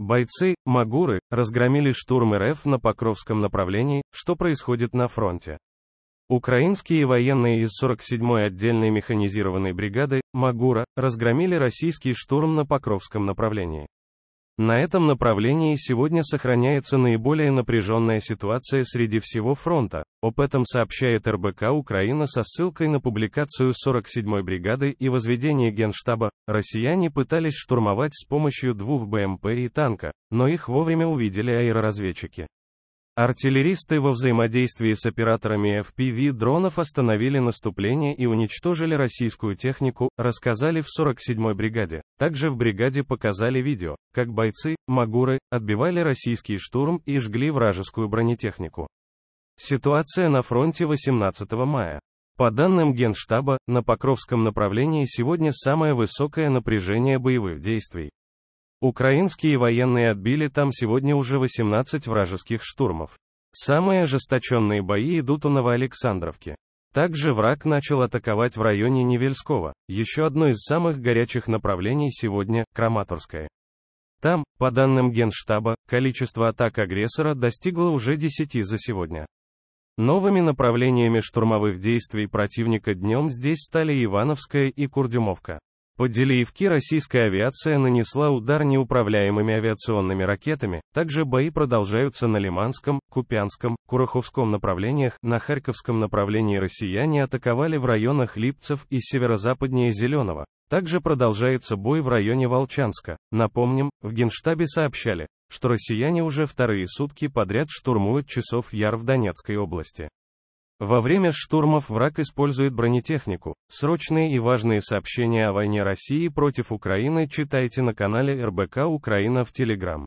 Бойцы «Магуры» разгромили штурм РФ на Покровском направлении, что происходит на фронте. Украинские военные из 47-й отдельной механизированной бригады «Магура» разгромили российский штурм на Покровском направлении. На этом направлении сегодня сохраняется наиболее напряженная ситуация среди всего фронта. Об этом сообщает РБК Украина со ссылкой на публикацию 47-й бригады и возведение генштаба. Россияне пытались штурмовать с помощью двух БМП и танка, но их вовремя увидели аэроразведчики. Артиллеристы во взаимодействии с операторами FPV дронов остановили наступление и уничтожили российскую технику, рассказали в 47-й бригаде. Также в бригаде показали видео, как бойцы, магуры, отбивали российский штурм и жгли вражескую бронетехнику. Ситуация на фронте 18 мая. По данным Генштаба, на Покровском направлении сегодня самое высокое напряжение боевых действий. Украинские военные отбили там сегодня уже 18 вражеских штурмов. Самые ожесточенные бои идут у Новоалександровки. Также враг начал атаковать в районе Невельского, еще одно из самых горячих направлений сегодня – Краматорское. Там, по данным Генштаба, количество атак агрессора достигло уже 10 за сегодня. Новыми направлениями штурмовых действий противника днем здесь стали Ивановская и Курдюмовка. Под Делиевке российская авиация нанесла удар неуправляемыми авиационными ракетами. Также бои продолжаются на Лиманском, Купянском, Куроховском направлениях. На Харьковском направлении россияне атаковали в районах Липцев и северо-западнее Зеленого. Также продолжается бой в районе Волчанска. Напомним, в Генштабе сообщали, что россияне уже вторые сутки подряд штурмуют часов Яр в Донецкой области. Во время штурмов враг использует бронетехнику. Срочные и важные сообщения о войне России против Украины читайте на канале РБК Украина в Телеграм.